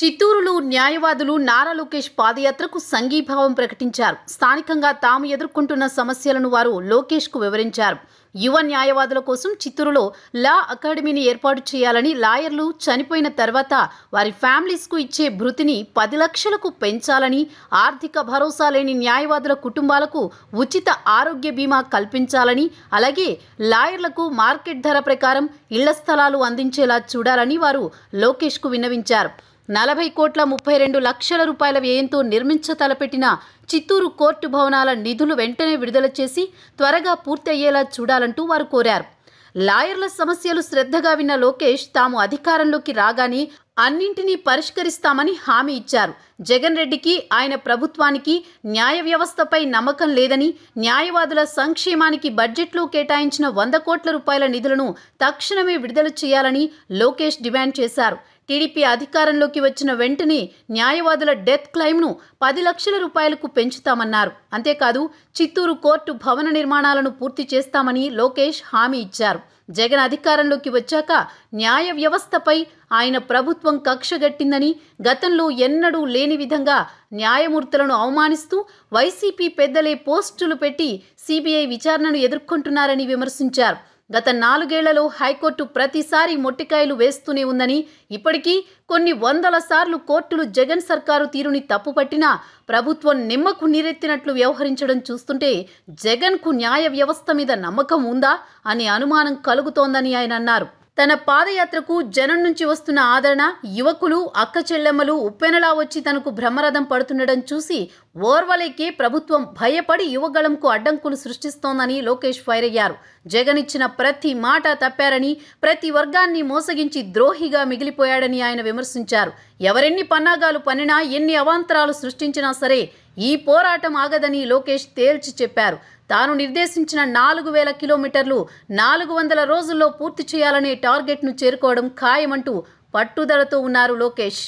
చిత్తూరులో న్యాయవాదులు నారా లోకేష్ పాదయాత్రకు సంఘీభావం ప్రకటించారు స్థానికంగా తాము ఎదుర్కొంటున్న సమస్యలను వారు లోకేష్కు వివరించారు యువ న్యాయవాదుల కోసం చిత్తూరులో లా అకాడమీని ఏర్పాటు చేయాలని లాయర్లు చనిపోయిన తర్వాత వారి ఫ్యామిలీస్కు ఇచ్చే భృతిని పది లక్షలకు పెంచాలని ఆర్థిక భరోసా లేని న్యాయవాదుల కుటుంబాలకు ఉచిత ఆరోగ్య బీమా కల్పించాలని అలాగే లాయర్లకు మార్కెట్ ధర ప్రకారం ఇళ్ల స్థలాలు అందించేలా చూడాలని వారు లోకేష్కు విన్నవించారు నలభై కోట్ల ముప్పై రెండు లక్షల రూపాయల వ్యయంతో నిర్మించ తలపెట్టిన చిత్తూరు కోర్టు భవనాల నిధులు వెంటనే విడుదల చేసి త్వరగా పూర్తయ్యేలా చూడాలంటూ వారు కోరారు లాయర్ల సమస్యలు శ్రద్ధగా విన్న లోకేష్ తాము అధికారంలోకి రాగానే అన్నింటినీ పరిష్కరిస్తామని హామీ ఇచ్చారు జగన్ రెడ్డికి ఆయన ప్రభుత్వానికి న్యాయ వ్యవస్థపై నమ్మకం లేదని న్యాయవాదుల సంక్షేమానికి బడ్జెట్లో కేటాయించిన వంద కోట్ల రూపాయల నిధులను తక్షణమే విడుదల చేయాలని లోకేష్ డిమాండ్ చేశారు టీడీపీ అధికారంలోకి వచ్చిన వెంటనే న్యాయవాదుల డెత్ క్లైమ్ను పది లక్షల రూపాయలకు పెంచుతామన్నారు అంతేకాదు చిత్తూరు కోర్టు భవన నిర్మాణాలను పూర్తి చేస్తామని లోకేష్ హామీ ఇచ్చారు జగన్ అధికారంలోకి వచ్చాక న్యాయ వ్యవస్థపై ఆయన ప్రభుత్వం కక్షగట్టిందని గతంలో ఎన్నడూ లేని విధంగా న్యాయమూర్తులను అవమానిస్తూ వైసీపీ పెద్దలే పోస్టులు పెట్టి సిబిఐ విచారణను ఎదుర్కొంటున్నారని విమర్శించారు గత నాలుగేళ్లలో హైకోర్టు ప్రతిసారి మొట్టికాయలు వేస్తూనే ఉందని ఇప్పటికీ కొన్ని వందల సార్లు కోర్టులు జగన్ సర్కారు తీరుని తప్పుపట్టినా ప్రభుత్వం నిమ్మకు నీరెత్తినట్లు వ్యవహరించడం చూస్తుంటే జగన్కు న్యాయ వ్యవస్థ మీద నమ్మకం ఉందా అనే అనుమానం కలుగుతోందని ఆయన అన్నారు తన పాదయాత్రకు జనం నుంచి వస్తున్న ఆదరణ యువకులు అక్క చెల్లెమ్మలు ఉప్పెనలా వచ్చి తనకు బ్రహ్మరథం పడుతుండడం చూసి ఓర్వలేకే ప్రభుత్వం భయపడి యువగళంకు అడ్డంకులు సృష్టిస్తోందని లోకేష్ ఫైర్ అయ్యారు జగన్ ఇచ్చిన ప్రతి మాట తప్పారని ప్రతి వర్గాన్ని మోసగించి ద్రోహిగా మిగిలిపోయాడని ఆయన విమర్శించారు ఎవరెన్ని పన్నాగాలు పన్నినా ఎన్ని అవాంతరాలు సృష్టించినా సరే ఈ పోరాటం ఆగదని లోకేష్ తేల్చి చెప్పారు తాను నిర్దేశించిన నాలుగు వేల కిలోమీటర్లు నాలుగు వందల రోజుల్లో పూర్తి చేయాలనే టార్గెట్ను చేరుకోవడం ఖాయమంటూ పట్టుదలతో ఉన్నారు లోకేష్